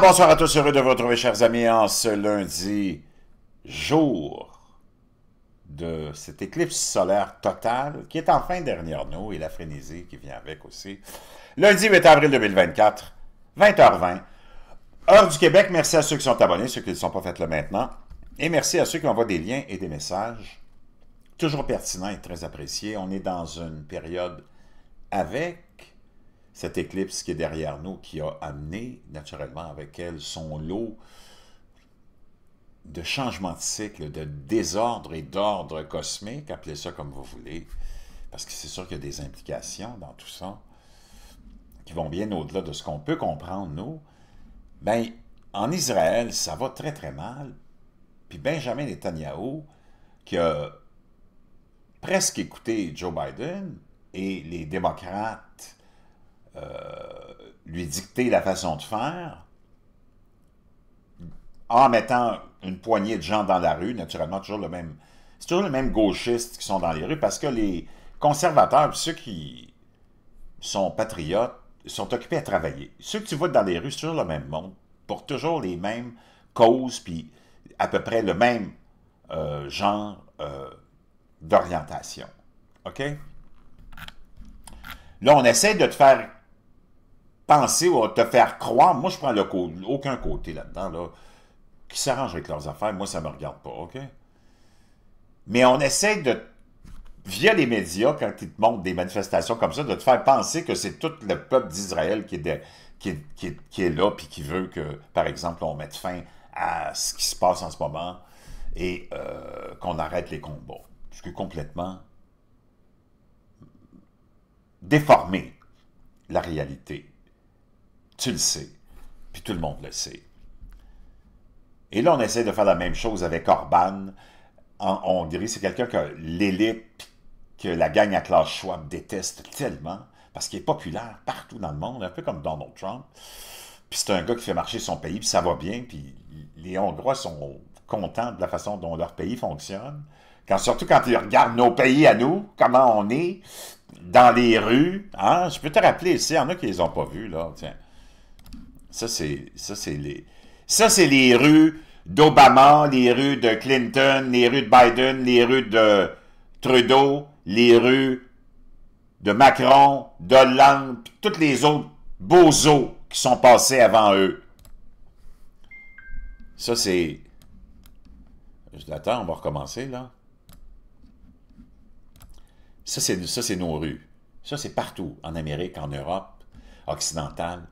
bonsoir à tous, heureux de vous retrouver, chers amis, en ce lundi, jour de cette éclipse solaire totale qui est enfin derrière nous et la frénésie qui vient avec aussi. Lundi 8 avril 2024, 20h20, heure du Québec. Merci à ceux qui sont abonnés, ceux qui ne sont pas faits le maintenant. Et merci à ceux qui envoient des liens et des messages. Toujours pertinents et très appréciés. On est dans une période avec cette éclipse qui est derrière nous, qui a amené naturellement avec elle son lot de changements de cycle, de désordre et d'ordre cosmique, appelez ça comme vous voulez, parce que c'est sûr qu'il y a des implications dans tout ça qui vont bien au-delà de ce qu'on peut comprendre, nous. Ben, en Israël, ça va très très mal. Puis Benjamin Netanyahu, qui a presque écouté Joe Biden et les démocrates euh, lui dicter la façon de faire, en mettant une poignée de gens dans la rue, naturellement, toujours le même. C'est toujours le même gauchiste qui sont dans les rues parce que les conservateurs, ceux qui sont patriotes, sont occupés à travailler. Ceux que tu vois dans les rues, c'est toujours le même monde, pour toujours les mêmes causes, puis à peu près le même euh, genre euh, d'orientation. OK? Là, on essaie de te faire penser ou à te faire croire, moi je prends aucun côté là-dedans, là, qui s'arrange avec leurs affaires, moi ça ne me regarde pas, OK? Mais on essaie de, via les médias, quand ils te montrent des manifestations comme ça, de te faire penser que c'est tout le peuple d'Israël qui est, là puis qui veut que, par exemple, on mette fin à ce qui se passe en ce moment et euh, qu'on arrête les combats. Ce qui complètement déformé, la réalité. Tu le sais. Puis tout le monde le sait. Et là, on essaie de faire la même chose avec Orban en Hongrie. C'est quelqu'un que l'élite, que la gang à classe Schwab déteste tellement parce qu'il est populaire partout dans le monde, un peu comme Donald Trump. Puis c'est un gars qui fait marcher son pays, puis ça va bien, puis les Hongrois sont contents de la façon dont leur pays fonctionne. surtout quand ils regardent nos pays à nous, comment on est, dans les rues. Hein? Je peux te rappeler ici, il y en a qui les ont pas vus, là, tiens. Ça, c'est, les, ça, c'est les rues d'Obama, les rues de Clinton, les rues de Biden, les rues de Trudeau, les rues de Macron, d'Hollande, toutes les autres beaux bozos qui sont passés avant eux. Ça, c'est... Je l'attends, on va recommencer, là. Ça, c'est nos rues. Ça, c'est partout, en Amérique, en Europe, occidentale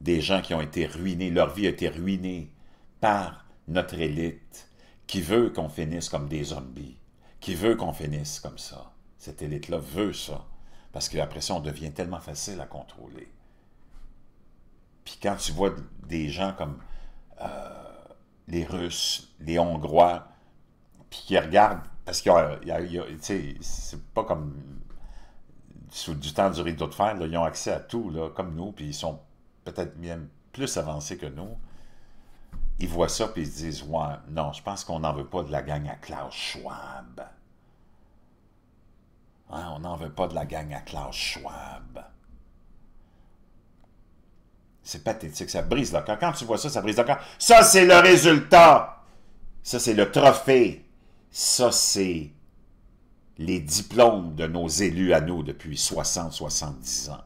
des gens qui ont été ruinés, leur vie a été ruinée par notre élite qui veut qu'on finisse comme des zombies, qui veut qu'on finisse comme ça. Cette élite-là veut ça, parce qu'après ça, on devient tellement facile à contrôler. Puis quand tu vois des gens comme euh, les Russes, les Hongrois, puis qui regardent, parce qu'il y c'est pas comme sous du temps du rideau de fer, ils ont accès à tout, là, comme nous, puis ils sont peut-être même plus avancés que nous, ils voient ça puis ils disent Ouais, non, je pense qu'on n'en veut pas de la gang à Klaus Schwab. on n'en veut pas de la gang à Klaus Schwab. C'est pathétique, ça brise le cœur. Quand tu vois ça, ça brise le cœur. Ça, c'est le résultat. Ça, c'est le trophée. Ça, c'est les diplômes de nos élus à nous depuis 60-70 ans.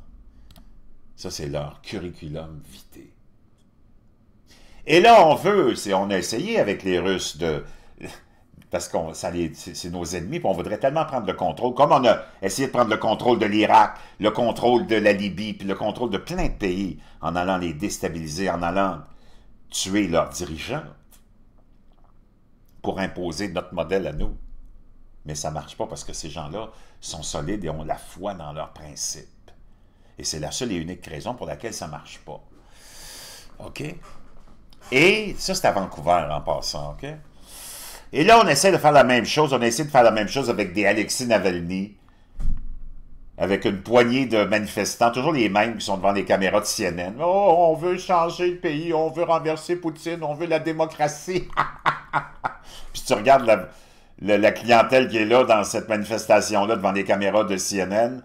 Ça, c'est leur curriculum vitae. Et là, on veut, on a essayé avec les Russes de... Parce que c'est nos ennemis, puis on voudrait tellement prendre le contrôle. Comme on a essayé de prendre le contrôle de l'Irak, le contrôle de la Libye, puis le contrôle de plein de pays, en allant les déstabiliser, en allant tuer leurs dirigeants pour imposer notre modèle à nous. Mais ça ne marche pas parce que ces gens-là sont solides et ont la foi dans leurs principes. Et c'est la seule et unique raison pour laquelle ça ne marche pas. OK? Et ça, c'est à Vancouver en passant, OK? Et là, on essaie de faire la même chose. On essaie de faire la même chose avec des Alexis Navalny, avec une poignée de manifestants, toujours les mêmes qui sont devant les caméras de CNN. Oh, on veut changer le pays, on veut renverser Poutine, on veut la démocratie. Puis tu regardes la, la, clientèle qui est là dans cette manifestation-là devant les caméras de CNN.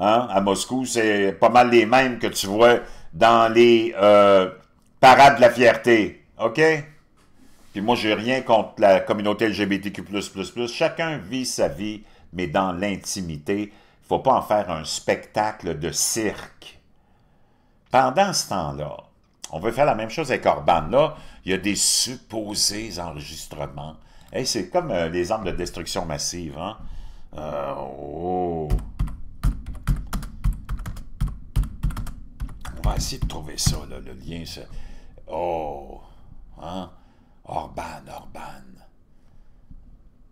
Hein, à Moscou, c'est pas mal les mêmes que tu vois dans les euh, parades de la fierté. OK? Puis moi, j'ai rien contre la communauté LGBTQ++. Chacun vit sa vie, mais dans l'intimité. Il ne faut pas en faire un spectacle de cirque. Pendant ce temps-là, on veut faire la même chose avec Orban. Là, il y a des supposés enregistrements. c'est comme euh, les armes de destruction massive. Hein? Euh, oh. essayer de trouver ça, le lien. Oh, hein? Orban, Orban.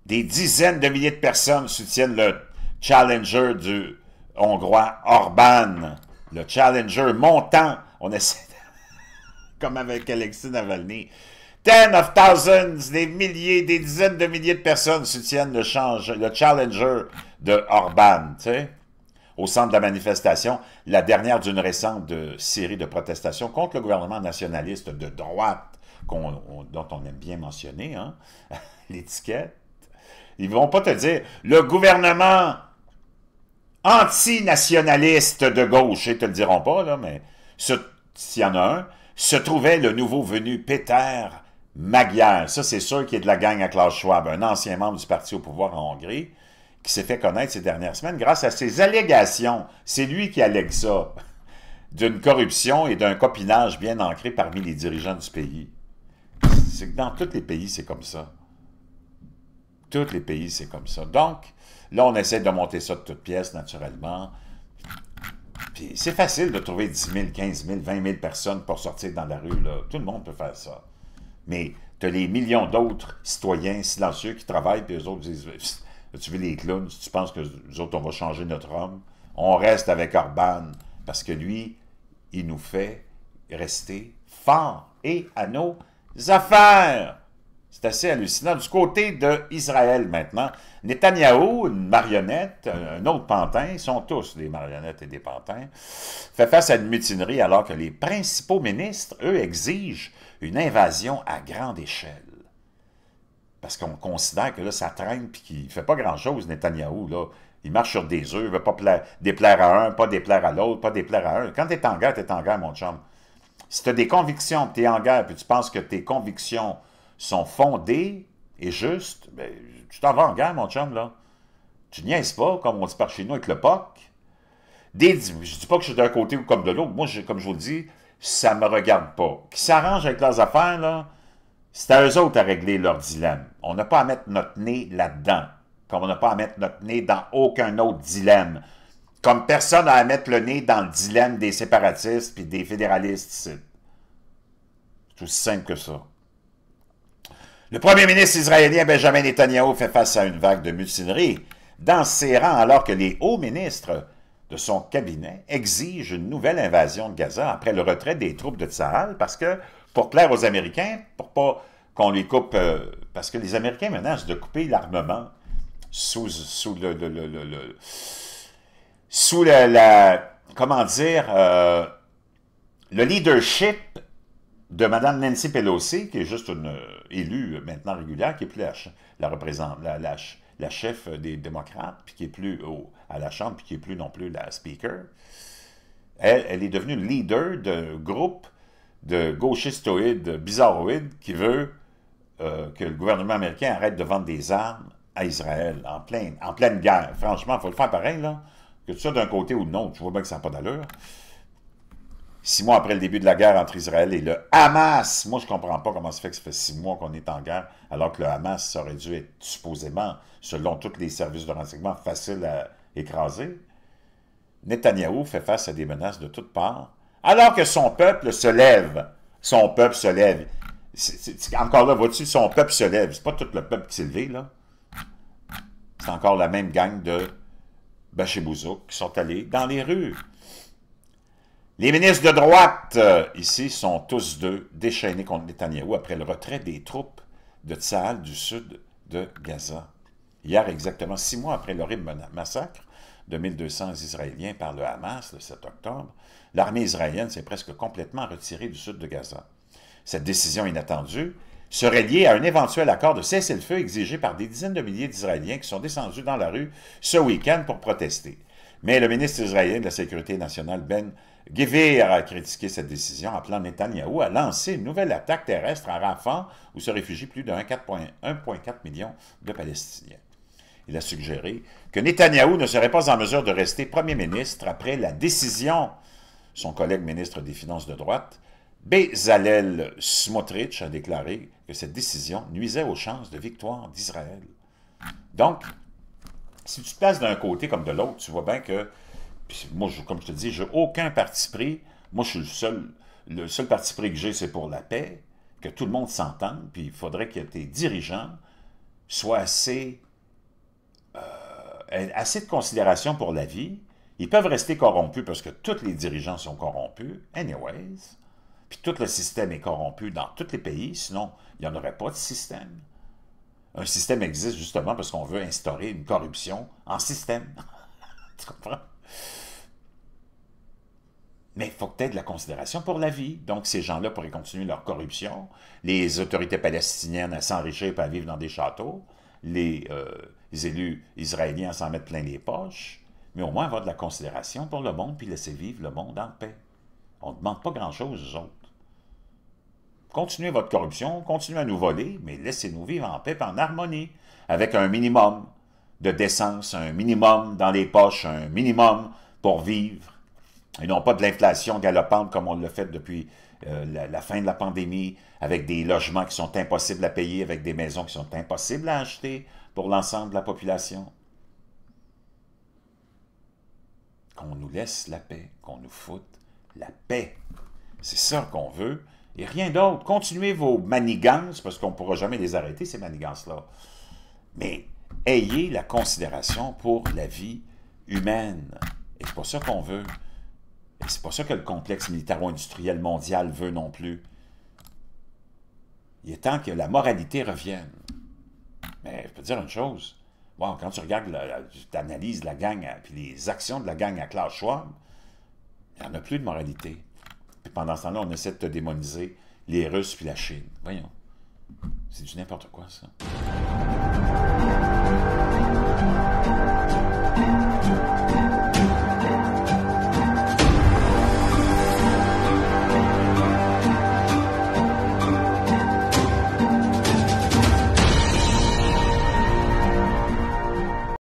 Des dizaines de milliers de personnes soutiennent le challenger du Hongrois Orban. Le challenger montant. On essaie, comme avec Alexis Navalny. Ten of thousands, des milliers, des dizaines de milliers de personnes soutiennent le, change, le challenger de Orban. Tu sais? au centre de la manifestation, la dernière d'une récente série de protestations contre le gouvernement nationaliste de droite, dont on aime bien mentionner hein, l'étiquette. Ils vont pas te dire « le gouvernement antinationaliste de gauche », ils te le diront pas, mais s'il y en a un, se trouvait le nouveau venu Peter Magyar. Ça, c'est sûr qu'il est de la gang à Klaus Schwab, un ancien membre du parti au pouvoir en Hongrie, qui s'est fait connaître ces dernières semaines grâce à ses allégations. C'est lui qui allègue ça, d'une corruption et d'un copinage bien ancré parmi les dirigeants du pays. C'est que dans tous les pays, c'est comme ça. Tous les pays, c'est comme ça. Donc, là, on essaie de monter ça de toutes pièces, naturellement. Puis c'est facile de trouver 10 000, 15 000, 20 000 personnes pour sortir dans la rue. Tout le monde peut faire ça. Mais tu as les millions d'autres citoyens silencieux qui travaillent, puis eux autres disent tu veux les clowns, tu penses que nous autres, on va changer notre homme, on reste avec Orban, parce que lui, il nous fait rester forts et à nos affaires. C'est assez hallucinant. Du côté d'Israël maintenant, Netanyahu, une marionnette, un autre pantin, ils sont tous des marionnettes et des pantins, fait face à une mutinerie alors que les principaux ministres, eux, exigent une invasion à grande échelle parce qu'on considère que là, ça traîne puis qu'il ne fait pas grand-chose, Netanyahou. Là. Il marche sur des œufs, il ne veut pas déplaire à un, pas déplaire à l'autre, pas déplaire à un. Quand tu es en guerre, tu es en guerre, mon chum. Si tu as des convictions, tu es en guerre, puis tu penses que tes convictions sont fondées et justes, ben, tu t'en vas en guerre, mon chum, là. Tu niaises pas, comme on dit par chez nous, avec le POC. Des, je ne dis pas que je suis d'un côté ou comme de l'autre. Moi, comme je vous le dis, ça ne me regarde pas. Qui s'arrange avec leurs affaires, là, c'est à eux autres à régler leur dilemme. On n'a pas à mettre notre nez là-dedans, comme on n'a pas à mettre notre nez dans aucun autre dilemme. Comme personne n'a à mettre le nez dans le dilemme des séparatistes puis des fédéralistes ici. C'est aussi simple que ça. Le premier ministre israélien Benjamin Netanyahu fait face à une vague de mutinerie dans ses rangs alors que les hauts ministres de son cabinet exigent une nouvelle invasion de Gaza après le retrait des troupes de Tsahal parce que, pour plaire aux Américains, pour pas qu'on les coupe, euh, parce que les Américains menacent de couper l'armement sous, sous le, le, le, sous la, comment dire, euh, le leadership de Mme Nancy Pelosi, qui est juste une euh, élue maintenant régulière, qui est plus la, représente, la, la, chef des démocrates, puis qui est plus à la Chambre, puis qui est plus non plus la speaker, elle, elle est devenue leader d'un groupe de gauchistoïde, bizarroïde, qui veut euh, que le gouvernement américain arrête de vendre des armes à Israël en pleine, en pleine guerre. Franchement, il faut le faire pareil, là. Que tu sois d'un côté ou de l'autre, je vois bien que ça n'a pas d'allure. Six mois après le début de la guerre entre Israël et le Hamas, moi je comprends pas comment ça fait que ça fait six mois qu'on est en guerre, alors que le Hamas aurait dû être supposément, selon tous les services de renseignement, facile à écraser. Netanyahou fait face à des menaces de toutes parts alors que son peuple se lève. Son peuple se lève. encore là, vois-tu, son peuple se lève. C'est pas tout le peuple qui s'est levé, là. C'est encore la même gang de Bachebouzouk qui sont allés dans les rues. Les ministres de droite, euh, ici, sont tous deux déchaînés contre Netanyahou après le retrait des troupes de Tsahal du sud de Gaza. Hier, exactement six mois après l'horrible massacre, de 1200 Israéliens par le Hamas le 7 octobre, l'armée israélienne s'est presque complètement retirée du sud de Gaza. Cette décision inattendue serait liée à un éventuel accord de cessez-le-feu exigé par des dizaines de milliers d'Israéliens qui sont descendus dans la rue ce week-end pour protester. Mais le ministre israélien de la Sécurité nationale, Ben Givir, a critiqué cette décision, appelant Netanyahou à lancer une nouvelle attaque terrestre à Rafah, où se réfugient plus de 1,4 million de Palestiniens il a suggéré que Netanyahou ne serait pas en mesure de rester premier ministre après la décision, son collègue ministre des Finances de droite, Bezalel Smotrich, a déclaré que cette décision nuisait aux chances de victoire d'Israël. Donc, si tu te places d'un côté comme de l'autre, tu vois bien que, moi, comme je te dis, n'ai aucun parti pris. Moi, je suis le seul, le seul parti pris que j'ai, c'est pour la paix, que tout le monde s'entende, puis il faudrait que tes dirigeants soient assez assez de considération pour la vie. Ils peuvent rester corrompus parce que tous les dirigeants sont corrompus, anyways. Puis tout le système est corrompu dans tous les pays, sinon il n'y en aurait pas de système. Un système existe justement parce qu'on veut instaurer une corruption en système. tu comprends? Mais il faut tu aies de la considération pour la vie. Donc, ces gens-là pourraient continuer leur corruption. Les autorités palestiniennes à s'enrichir et à vivre dans des châteaux. Les, euh, les élus israéliens s'en mettent plein les poches, mais au moins avoir de la considération pour le monde puis laisser vivre le monde en paix. On ne demande pas grand-chose aux autres. Continuez votre corruption, continuez à nous voler, mais laissez-nous vivre en paix et en harmonie, avec un minimum de décence, un minimum dans les poches, un minimum pour vivre, et non pas de l'inflation galopante comme on le fait depuis euh, la, fin de la pandémie, avec des logements qui sont impossibles à payer, avec des maisons qui sont impossibles à acheter pour l'ensemble de la population. Qu'on nous laisse la paix, qu'on nous foute la paix. C'est ça qu'on veut et rien d'autre. Continuez vos manigances, parce qu'on ne pourra jamais les arrêter, ces manigances-là. Mais ayez la considération pour la vie humaine. Et c'est pour ça qu'on veut et C'est pas ça que le complexe militaro-industriel mondial veut non plus. Il est temps que la moralité revienne. Mais je peux te dire une chose. Bon, quand tu regardes, tu analyses la gang, et les actions de la gang à Klaus Schwab, il n'y en a plus de moralité. Puis pendant ce temps-là, on essaie de te démoniser les Russes puis la Chine. Voyons. C'est du n'importe quoi, ça.